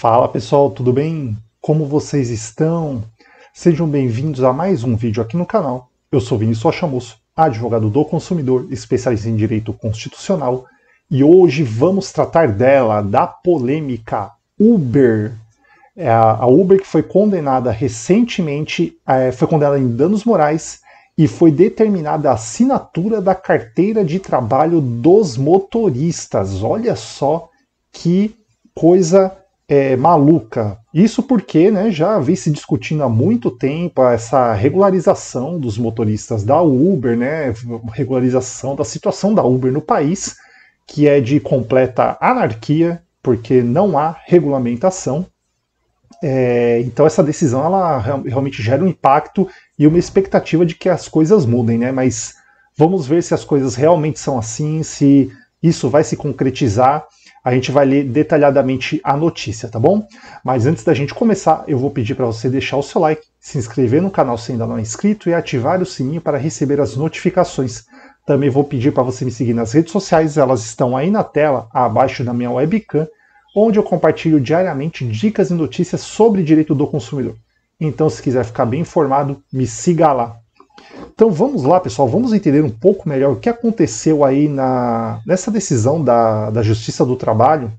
Fala pessoal, tudo bem? Como vocês estão? Sejam bem-vindos a mais um vídeo aqui no canal. Eu sou Vinícius Achamoso, advogado do consumidor, especialista em direito constitucional, e hoje vamos tratar dela, da polêmica Uber. É a Uber que foi condenada recentemente, é, foi condenada em danos morais e foi determinada a assinatura da carteira de trabalho dos motoristas. Olha só que coisa é, maluca. Isso porque né, já vem se discutindo há muito tempo essa regularização dos motoristas da Uber, né, regularização da situação da Uber no país, que é de completa anarquia, porque não há regulamentação. É, então essa decisão ela realmente gera um impacto e uma expectativa de que as coisas mudem, né? Mas vamos ver se as coisas realmente são assim, se isso vai se concretizar a gente vai ler detalhadamente a notícia, tá bom? Mas antes da gente começar, eu vou pedir para você deixar o seu like, se inscrever no canal se ainda não é inscrito e ativar o sininho para receber as notificações. Também vou pedir para você me seguir nas redes sociais, elas estão aí na tela, abaixo da minha webcam, onde eu compartilho diariamente dicas e notícias sobre direito do consumidor. Então, se quiser ficar bem informado, me siga lá. Então vamos lá, pessoal, vamos entender um pouco melhor o que aconteceu aí na, nessa decisão da, da Justiça do Trabalho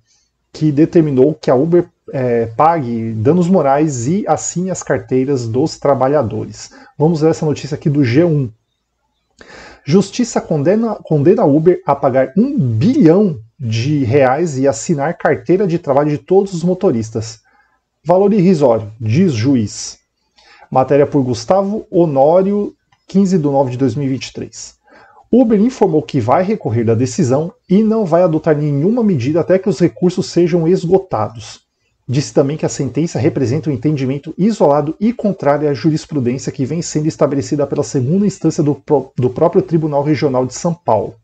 que determinou que a Uber é, pague danos morais e assine as carteiras dos trabalhadores. Vamos ver essa notícia aqui do G1. Justiça condena, condena a Uber a pagar um bilhão de reais e assinar carteira de trabalho de todos os motoristas. Valor irrisório, diz juiz. Matéria por Gustavo Honório 15 de nove de 2023. Uber informou que vai recorrer da decisão e não vai adotar nenhuma medida até que os recursos sejam esgotados. Disse também que a sentença representa um entendimento isolado e contrário à jurisprudência que vem sendo estabelecida pela segunda instância do, do próprio Tribunal Regional de São Paulo.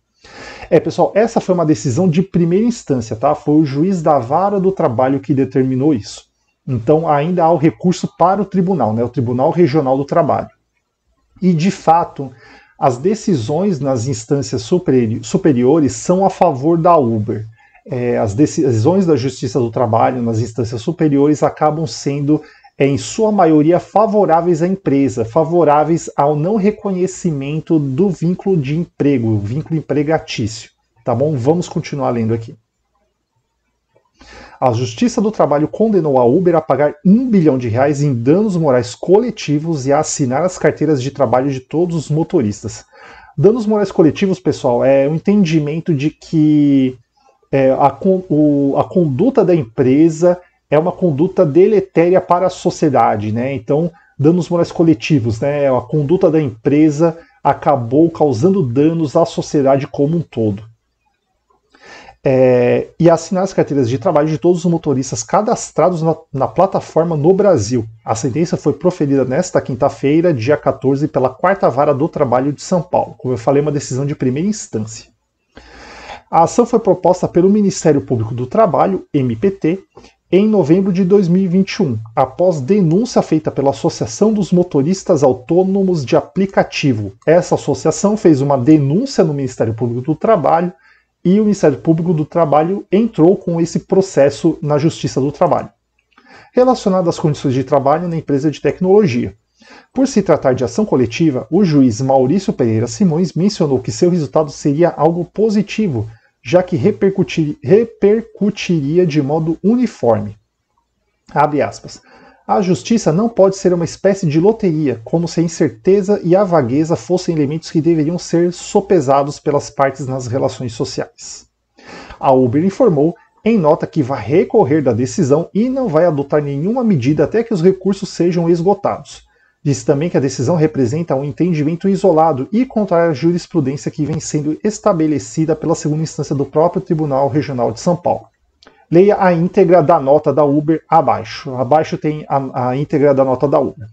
É, pessoal, essa foi uma decisão de primeira instância, tá? Foi o juiz da vara do trabalho que determinou isso. Então, ainda há o recurso para o tribunal, né? O Tribunal Regional do Trabalho. E, de fato, as decisões nas instâncias superi superiores são a favor da Uber. É, as decisões da Justiça do Trabalho nas instâncias superiores acabam sendo, é, em sua maioria, favoráveis à empresa, favoráveis ao não reconhecimento do vínculo de emprego, vínculo empregatício. Tá bom? Vamos continuar lendo aqui. A Justiça do Trabalho condenou a Uber a pagar um bilhão de reais em danos morais coletivos e a assinar as carteiras de trabalho de todos os motoristas. Danos morais coletivos, pessoal, é o um entendimento de que é, a, o, a conduta da empresa é uma conduta deletéria para a sociedade, né? Então, danos morais coletivos, né? A conduta da empresa acabou causando danos à sociedade como um todo é, e assinar as carteiras de trabalho de todos os motoristas cadastrados na, na plataforma no Brasil. A sentença foi proferida nesta quinta-feira, dia 14, pela Quarta Vara do Trabalho de São Paulo. Como eu falei, é uma decisão de primeira instância. A ação foi proposta pelo Ministério Público do Trabalho, MPT, em novembro de 2021, após denúncia feita pela Associação dos Motoristas Autônomos de Aplicativo. Essa associação fez uma denúncia no Ministério Público do Trabalho e o Ministério Público do Trabalho entrou com esse processo na Justiça do Trabalho, relacionado às condições de trabalho na empresa de tecnologia. Por se tratar de ação coletiva, o juiz Maurício Pereira Simões mencionou que seu resultado seria algo positivo, já que repercutir, repercutiria de modo uniforme. Abre aspas. A justiça não pode ser uma espécie de loteria, como se a incerteza e a vagueza fossem elementos que deveriam ser sopesados pelas partes nas relações sociais. A Uber informou em nota que vai recorrer da decisão e não vai adotar nenhuma medida até que os recursos sejam esgotados. Diz também que a decisão representa um entendimento isolado e contrário à jurisprudência que vem sendo estabelecida pela segunda instância do próprio Tribunal Regional de São Paulo leia a íntegra da nota da Uber abaixo. Abaixo tem a, a, íntegra da nota da Uber.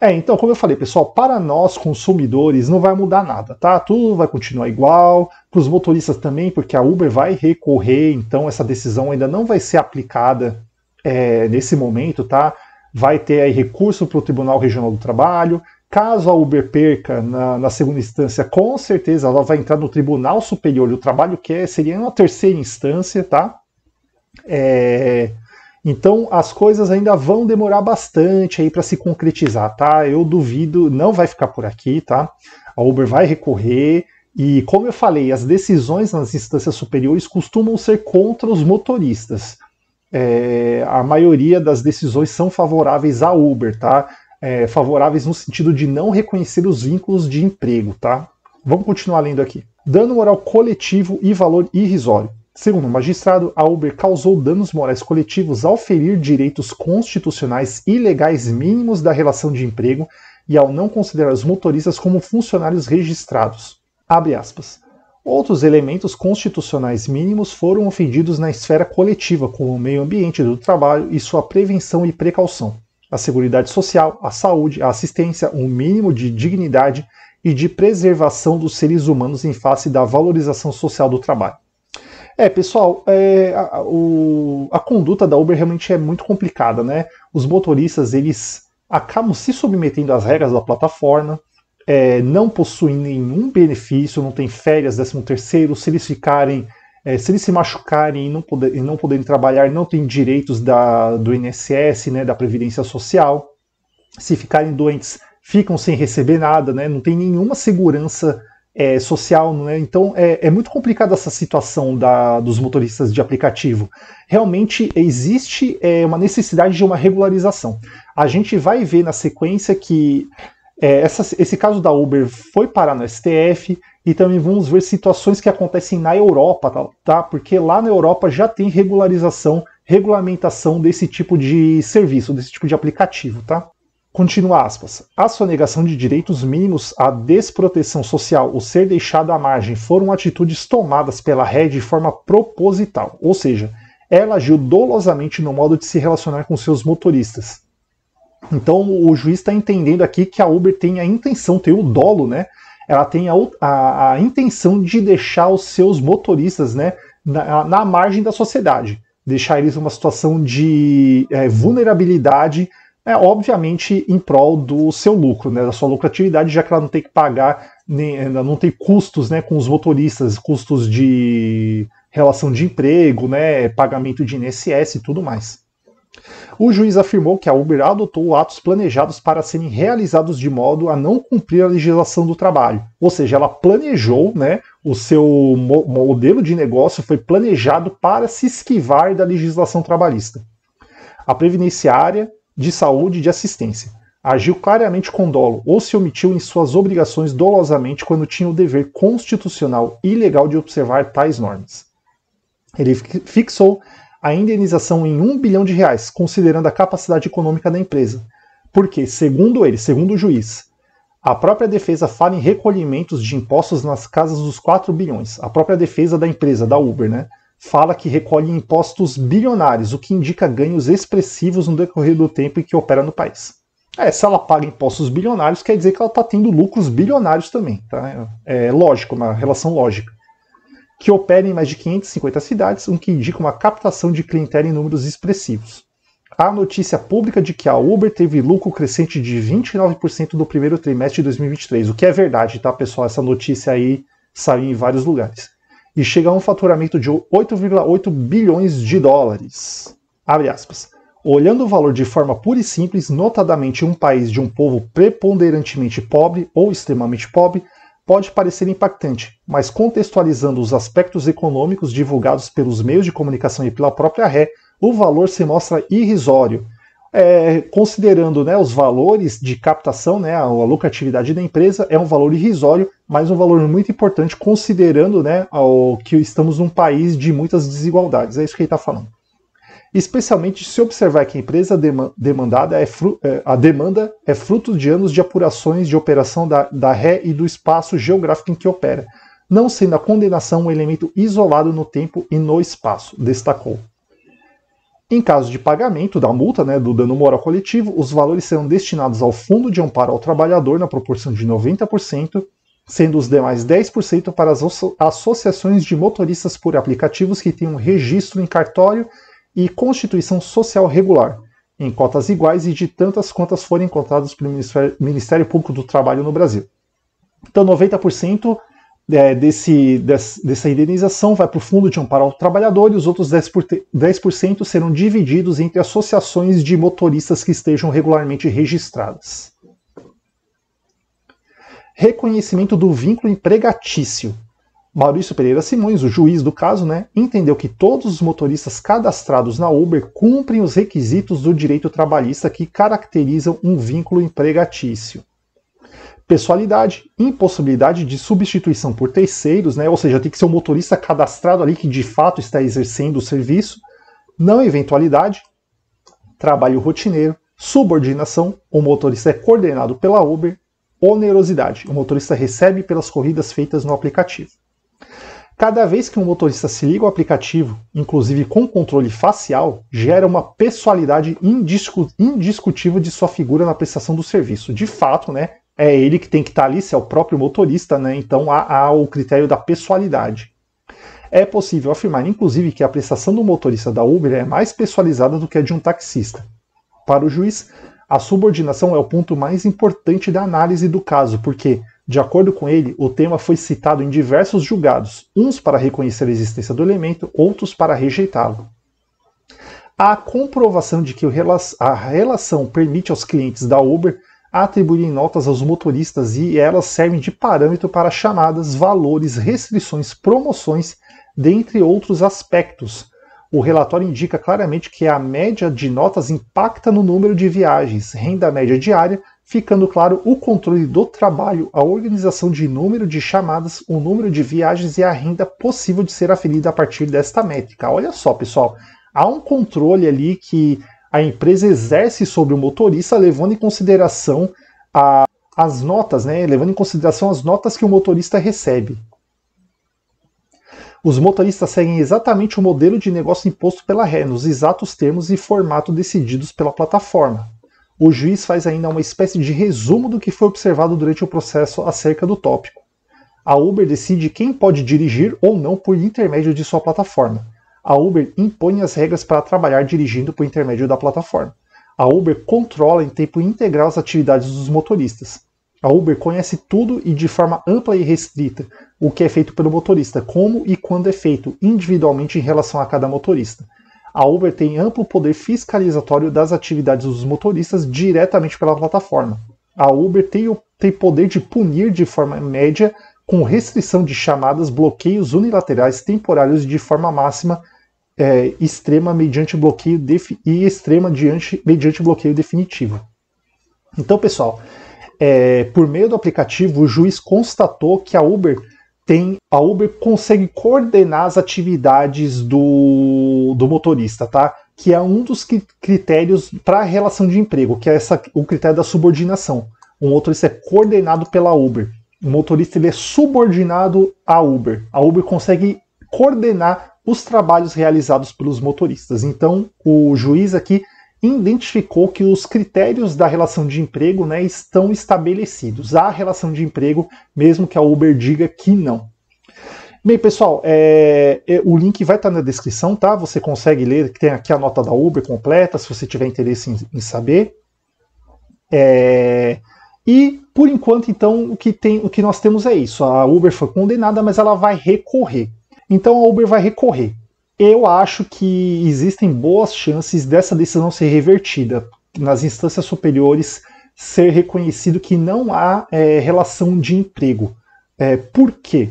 É, então, como eu falei, pessoal, para nós consumidores não vai mudar nada, tá? Tudo vai continuar igual, para os motoristas também, porque a Uber vai recorrer, então essa decisão ainda não vai ser aplicada é, nesse momento, tá? Vai ter aí recurso para o Tribunal Regional do Trabalho. Caso a Uber perca na, na, segunda instância, com certeza ela vai entrar no Tribunal Superior do Trabalho, que é, seria uma terceira instância, tá? É, então as coisas ainda vão demorar bastante aí para se concretizar, tá? Eu duvido, não vai ficar por aqui, tá? A Uber vai recorrer e, como eu falei, as decisões nas instâncias superiores costumam ser contra os motoristas. É, a maioria das decisões são favoráveis à Uber, tá? É, favoráveis no sentido de não reconhecer os vínculos de emprego, tá? Vamos continuar lendo aqui. Dando moral coletivo e valor irrisório. Segundo o magistrado, a Uber causou danos morais coletivos ao ferir direitos constitucionais e legais mínimos da relação de emprego e ao não considerar os motoristas como funcionários registrados. Outros elementos constitucionais mínimos foram ofendidos na esfera coletiva, como o meio ambiente do trabalho e sua prevenção e precaução, a segurança social, a saúde, a assistência, um mínimo de dignidade e de preservação dos seres humanos em face da valorização social do trabalho. É, pessoal, é, a, o, a conduta da Uber realmente é muito complicada, né? Os motoristas, eles acabam se submetendo às regras da plataforma, é, não possuem nenhum benefício, não tem férias, décimo terceiro, se eles ficarem, é, se eles se machucarem e não, poder, e não poderem trabalhar, não têm direitos da, do INSS, né, da Previdência Social. Se ficarem doentes, ficam sem receber nada, né, não tem nenhuma segurança é, social, né? Então é, é muito complicada essa situação da, dos motoristas de aplicativo. Realmente existe é, uma necessidade de uma regularização. A gente vai ver na sequência que é, essa, esse caso da Uber foi parar no STF e também vamos ver situações que acontecem na Europa, tá? tá? Porque lá na Europa já tem regularização, regulamentação desse tipo de serviço, desse tipo de aplicativo, tá? Continua aspas. A sonegação de direitos mínimos, a desproteção social, o ser deixado à margem foram atitudes tomadas pela Red de forma proposital, ou seja, ela agiu dolosamente no modo de se relacionar com seus motoristas. Então o juiz está entendendo aqui que a Uber tem a intenção, tem o dolo, né? Ela tem a, a, a intenção de deixar os seus motoristas né, na, na margem da sociedade, deixar eles numa situação de é, vulnerabilidade é obviamente em prol do seu lucro, né, da sua lucratividade, já que ela não tem que pagar, nem, eh, não tem custos né, com os motoristas, custos de relação de emprego, né, pagamento de INSS e tudo mais. O juiz afirmou que a Uber adotou atos planejados para serem realizados de modo a não cumprir a legislação do trabalho. Ou seja, ela planejou, né? O seu modelo de negócio foi planejado para se esquivar da legislação trabalhista. A previdenciária de saúde e de assistência. Agiu claramente com dolo ou se omitiu em suas obrigações dolosamente quando tinha o dever constitucional e legal de observar tais normas. Ele fixou a indenização em um bilhão de reais, considerando a capacidade econômica da empresa. Porque, segundo ele, segundo o juiz, a própria defesa fala em recolhimentos de impostos nas casas dos 4 bilhões. A própria defesa da empresa, da Uber, né? fala que recolhe impostos bilionários, o que indica ganhos expressivos no decorrer do tempo em que opera no país. É, se ela paga impostos bilionários, quer dizer que ela está tendo lucros bilionários também. Tá? É, é lógico, uma relação lógica. Que opera em mais de 550 cidades, o que indica uma captação de clientela em números expressivos. A notícia pública de que a Uber teve lucro crescente de 29% no primeiro trimestre de 2023, o que é verdade, tá, pessoal? Essa notícia aí saiu em vários lugares e chega a um faturamento de 8,8 bilhões de dólares. Abre aspas. Olhando o valor de forma pura e simples, notadamente um país de um povo preponderantemente pobre ou extremamente pobre, pode parecer impactante, mas contextualizando os aspectos econômicos divulgados pelos meios de comunicação e pela própria Ré, o valor se mostra irrisório é, considerando né, os valores de captação, né, a, lucratividade da empresa, é um valor irrisório, mas um valor muito importante, considerando né, ao, que estamos num país de muitas desigualdades. É isso que ele está falando. Especialmente se observar que a empresa demandada é, é a demanda é fruto de anos de apurações de operação da, da ré e do espaço geográfico em que opera, não sendo a condenação um elemento isolado no tempo e no espaço, destacou. Em caso de pagamento da multa, né, do dano moral coletivo, os valores serão destinados ao Fundo de Amparo ao Trabalhador na proporção de 90%, sendo os demais 10% para as associações de motoristas por aplicativos que tenham registro em cartório e constituição social regular, em cotas iguais e de tantas quantas forem encontradas pelo Ministério Público do Trabalho no Brasil. Então, 90% é, desse, des, dessa indenização vai para o Fundo de Amparo ao Trabalhador e os outros 10%, 10 serão divididos entre associações de motoristas que estejam regularmente registradas. Reconhecimento do vínculo empregatício. Maurício Pereira Simões, o juiz do caso, né, entendeu que todos os motoristas cadastrados na Uber cumprem os requisitos do direito trabalhista que caracterizam um vínculo empregatício pessoalidade, impossibilidade de substituição por terceiros, né? ou seja, tem que ser o um motorista cadastrado ali que de fato está exercendo o serviço, não eventualidade, trabalho rotineiro, subordinação, o motorista é coordenado pela Uber, onerosidade, o motorista recebe pelas corridas feitas no aplicativo. Cada vez que um motorista se liga ao aplicativo, inclusive com controle facial, gera uma pessoalidade indiscutível de sua figura na prestação do serviço. De fato, né, é ele que tem que estar tá ali, se é o próprio motorista, né? Então há, há, o critério da pessoalidade. É possível afirmar, inclusive, que a prestação do motorista da Uber é mais pessoalizada do que a de um taxista. Para o juiz, a subordinação é o ponto mais importante da análise do caso, porque, de acordo com ele, o tema foi citado em diversos julgados, uns para reconhecer a existência do elemento, outros para rejeitá-lo. A comprovação de que a relação permite aos clientes da Uber atribuem notas aos motoristas e elas servem de parâmetro para chamadas, valores, restrições, promoções, dentre outros aspectos. O relatório indica claramente que a média de notas impacta no número de viagens, renda média diária, ficando claro o controle do trabalho, a organização de número de chamadas, o número de viagens e a renda possível de ser aferida a partir desta métrica. Olha só, pessoal, há um controle ali que a empresa exerce sobre o motorista, levando em consideração a, as notas, né? levando em consideração as notas que o motorista recebe. Os motoristas seguem exatamente o modelo de negócio imposto pela ré, nos exatos termos e formato decididos pela plataforma. O juiz faz ainda uma espécie de resumo do que foi observado durante o processo acerca do tópico. A Uber decide quem pode dirigir ou não por intermédio de sua plataforma a Uber impõe as regras para trabalhar dirigindo por intermédio da plataforma. A Uber controla em tempo integral as atividades dos motoristas. A Uber conhece tudo e de forma ampla e restrita o que é feito pelo motorista, como e quando é feito, individualmente em relação a cada motorista. A Uber tem amplo poder fiscalizatório das atividades dos motoristas diretamente pela plataforma. A Uber tem, o, tem poder de punir de forma média, com restrição de chamadas, bloqueios unilaterais temporários e de forma máxima é, extrema mediante bloqueio e extrema diante, mediante bloqueio definitivo. Então, pessoal, é, por meio do aplicativo, o juiz constatou que a Uber tem a Uber consegue coordenar as atividades do, do motorista, tá? Que é um dos critérios para a relação de emprego, que é essa, o critério da subordinação. O motorista é coordenado pela Uber. O motorista ele é subordinado à Uber. A Uber consegue coordenar os trabalhos realizados pelos motoristas. Então, o juiz aqui identificou que os critérios da relação de emprego né, estão estabelecidos. Há relação de emprego, mesmo que a Uber diga que não. Bem, pessoal, é, é, o link vai estar na descrição, tá? Você consegue ler, tem aqui a nota da Uber completa, se você tiver interesse em, em saber. É, e por enquanto, então, o que, tem, o que nós temos é isso. A Uber foi condenada, mas ela vai recorrer. Então a Uber vai recorrer. Eu acho que existem boas chances dessa decisão ser revertida, nas instâncias superiores ser reconhecido que não há é, relação de emprego. É, por quê?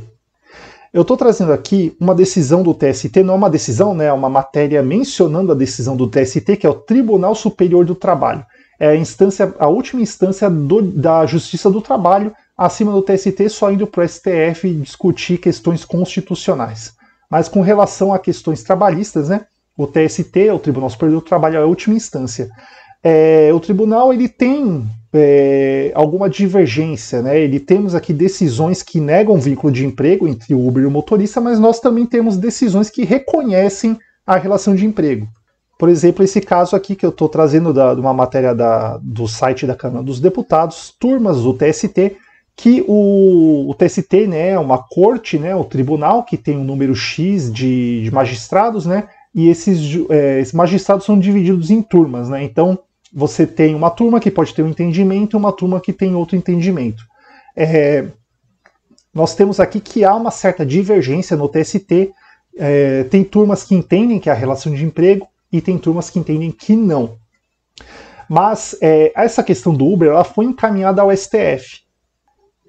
Eu estou trazendo aqui uma decisão do TST, não é uma decisão, né, é uma matéria mencionando a decisão do TST, que é o Tribunal Superior do Trabalho. É a, instância, a última instância do, da Justiça do Trabalho acima do TST só indo para o STF discutir questões constitucionais. Mas com relação a questões trabalhistas, né? O TST, o Tribunal Superior do Trabalho, é a última instância. É, o tribunal ele tem é, alguma divergência, né? Ele temos aqui decisões que negam vínculo de emprego entre o Uber e o motorista, mas nós também temos decisões que reconhecem a relação de emprego. Por exemplo, esse caso aqui que eu estou trazendo da, de uma matéria da, do site da Câmara dos Deputados, turmas do TST, que o, o, TST, né, uma corte, né, o tribunal que tem um número X de, de magistrados, né, e esses, é, esses, magistrados são divididos em turmas, né, então você tem uma turma que pode ter um entendimento e uma turma que tem outro entendimento. É, nós temos aqui que há uma certa divergência no TST, é, tem turmas que entendem que é a relação de emprego e tem turmas que entendem que não. Mas é, essa questão do Uber ela foi encaminhada ao STF,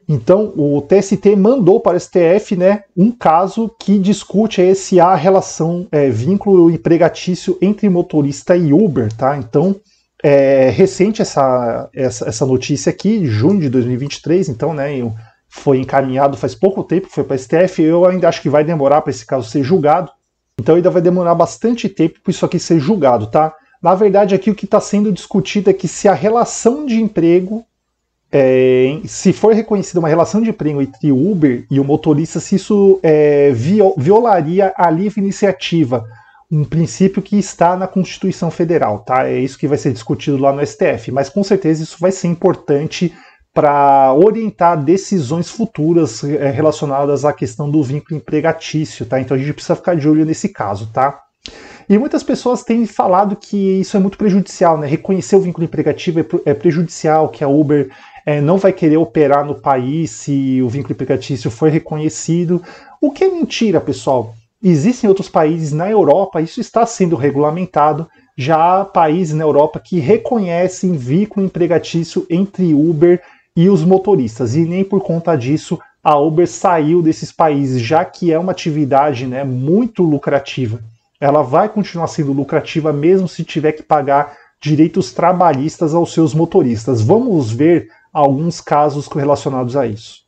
então, o TST mandou para o STF né, um caso que discute aí, se há relação, é, vínculo empregatício entre motorista e Uber, tá? Então, é recente essa, essa, essa notícia aqui, junho de 2023, então, né, foi encaminhado faz pouco tempo, foi para o STF, eu ainda acho que vai demorar para esse caso ser julgado, então ainda vai demorar bastante tempo para isso aqui ser julgado, tá? Na verdade, aqui o que está sendo discutido é que se a relação de emprego é, se for reconhecida uma relação de prêmio entre Uber e o motorista, se isso é, violaria a livre iniciativa, um princípio que está na Constituição Federal, tá? É isso que vai ser discutido lá no STF, mas com certeza isso vai ser importante para orientar decisões futuras é, relacionadas à questão do vínculo empregatício, tá? Então a gente precisa ficar de olho nesse caso, tá? E muitas pessoas têm falado que isso é muito prejudicial, né? Reconhecer o vínculo empregativo é, é prejudicial, que a Uber é, não vai querer operar no país se o vínculo empregatício for reconhecido. O que é mentira, pessoal. Existem outros países na Europa, isso está sendo regulamentado. Já há países na Europa que reconhecem vínculo empregatício entre Uber e os motoristas, e nem por conta disso a Uber saiu desses países, já que é uma atividade né, muito lucrativa. Ela vai continuar sendo lucrativa mesmo se tiver que pagar direitos trabalhistas aos seus motoristas. Vamos ver alguns casos relacionados a isso.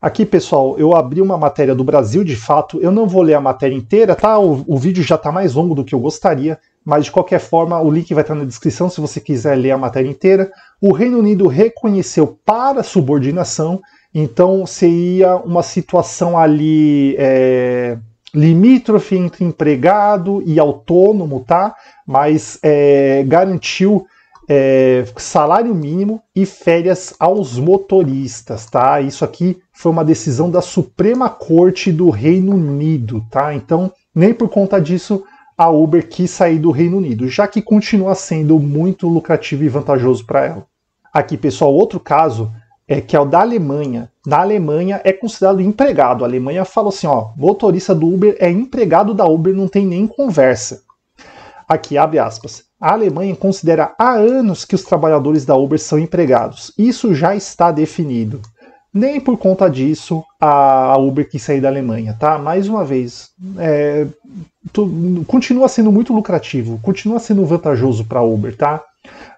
Aqui, pessoal, eu abri uma matéria do Brasil de fato. Eu não vou ler a matéria inteira, tá? O, o vídeo já está mais longo do que eu gostaria, mas de qualquer forma, o link vai estar na descrição se você quiser ler a matéria inteira. O Reino Unido reconheceu para subordinação, então seria uma situação ali é, limítrofe entre empregado e autônomo, tá? Mas é, garantiu é, salário mínimo e férias aos motoristas, tá? Isso aqui foi uma decisão da Suprema Corte do Reino Unido, tá? Então, nem por conta disso a Uber quis sair do Reino Unido, já que continua sendo muito lucrativo e vantajoso para ela. Aqui, pessoal, outro caso é que é o da Alemanha. Na Alemanha é considerado empregado. A Alemanha fala assim, ó, motorista do Uber é empregado da Uber, não tem nem conversa. Aqui abre aspas. A Alemanha considera há anos que os trabalhadores da Uber são empregados. Isso já está definido. Nem por conta disso a Uber quis sair da Alemanha, tá? Mais uma vez, é, tu, continua sendo muito lucrativo, continua sendo vantajoso para a Uber, tá?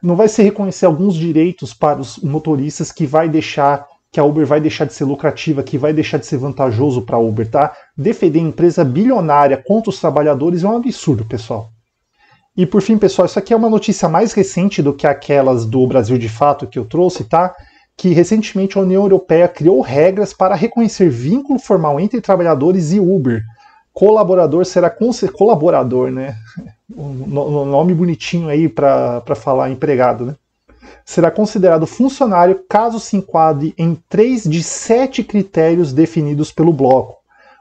Não vai se reconhecer alguns direitos para os motoristas que vai deixar que a Uber vai deixar de ser lucrativa, que vai deixar de ser vantajoso para a Uber, tá? Defender empresa bilionária contra os trabalhadores é um absurdo, pessoal. E por fim, pessoal, isso aqui é uma notícia mais recente do que aquelas do Brasil de Fato que eu trouxe, tá? Que recentemente a União Europeia criou regras para reconhecer vínculo formal entre trabalhadores e Uber. Colaborador será colaborador, né? Um nome bonitinho aí para falar empregado, né? Será considerado funcionário caso se enquadre em três de sete critérios definidos pelo bloco.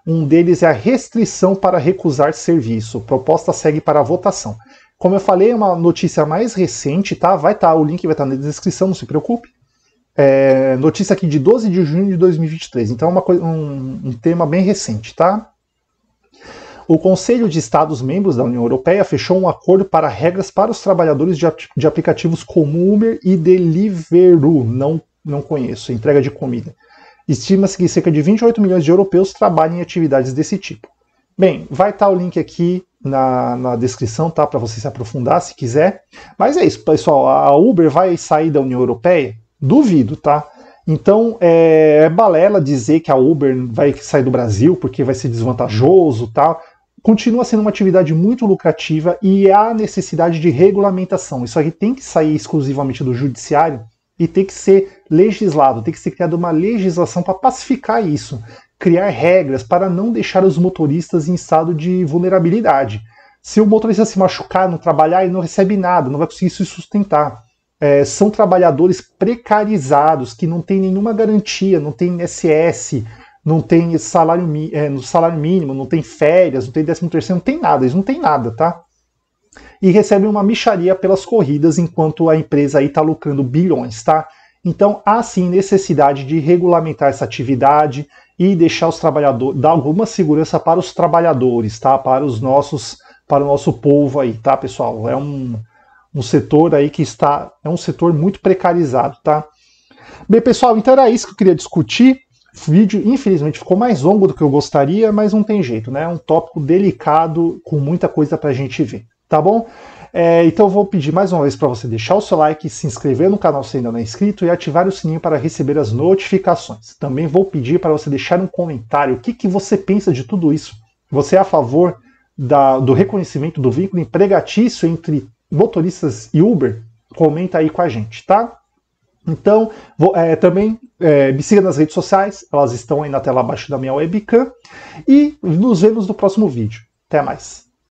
Um deles é a restrição para recusar serviço. Proposta segue para votação. Como eu falei, é uma notícia mais recente, tá? Vai estar, tá, o link vai estar tá na descrição, não se preocupe. É, notícia aqui de 12 de junho de 2023, então é uma um, um tema bem recente, tá? O Conselho de Estados-membros da União Europeia fechou um acordo para regras para os trabalhadores de, de aplicativos como Uber e Deliveroo, não, não conheço, entrega de comida. Estima-se que cerca de 28 milhões de europeus trabalham em atividades desse tipo. Bem, vai estar tá o link aqui na, na descrição, tá? Para você se aprofundar se quiser. Mas é isso, pessoal. A Uber vai sair da União Europeia? Duvido, tá? Então é, é balela dizer que a Uber vai sair do Brasil porque vai ser desvantajoso, tá? Continua sendo uma atividade muito lucrativa e há necessidade de regulamentação. Isso aqui tem que sair exclusivamente do judiciário e tem que ser legislado, tem que ser criada uma legislação para pacificar isso criar regras para não deixar os motoristas em estado de vulnerabilidade. Se o motorista se machucar, não trabalhar, ele não recebe nada, não vai conseguir se sustentar. É, são trabalhadores precarizados que não tem nenhuma garantia, não tem SS, não tem salário, é, salário mínimo, não tem férias, não tem 13 terceiro, não tem nada, eles não tem nada, tá? E recebem uma micharia pelas corridas enquanto a empresa aí está lucrando bilhões, tá? Então há sim necessidade de regulamentar essa atividade, e deixar os trabalhadores, dar alguma segurança para os trabalhadores, tá? Para os nossos, para o nosso povo aí, tá, pessoal? É um, um setor aí que está, é um setor muito precarizado, tá? Bem, pessoal, então era isso que eu queria discutir. O vídeo, infelizmente, ficou mais longo do que eu gostaria, mas não tem jeito, né? É um tópico delicado, com muita coisa para a gente ver, tá bom? É, então eu vou pedir mais uma vez para você deixar o seu like, se inscrever no canal se ainda não é inscrito e ativar o sininho para receber as notificações. Também vou pedir para você deixar um comentário o que, que você pensa de tudo isso. Você é a favor da, do reconhecimento do vínculo empregatício entre motoristas e Uber? Comenta aí com a gente, tá? Então, vou, é, também é, me siga nas redes sociais, elas estão aí na tela abaixo da minha webcam. E nos vemos no próximo vídeo. Até mais!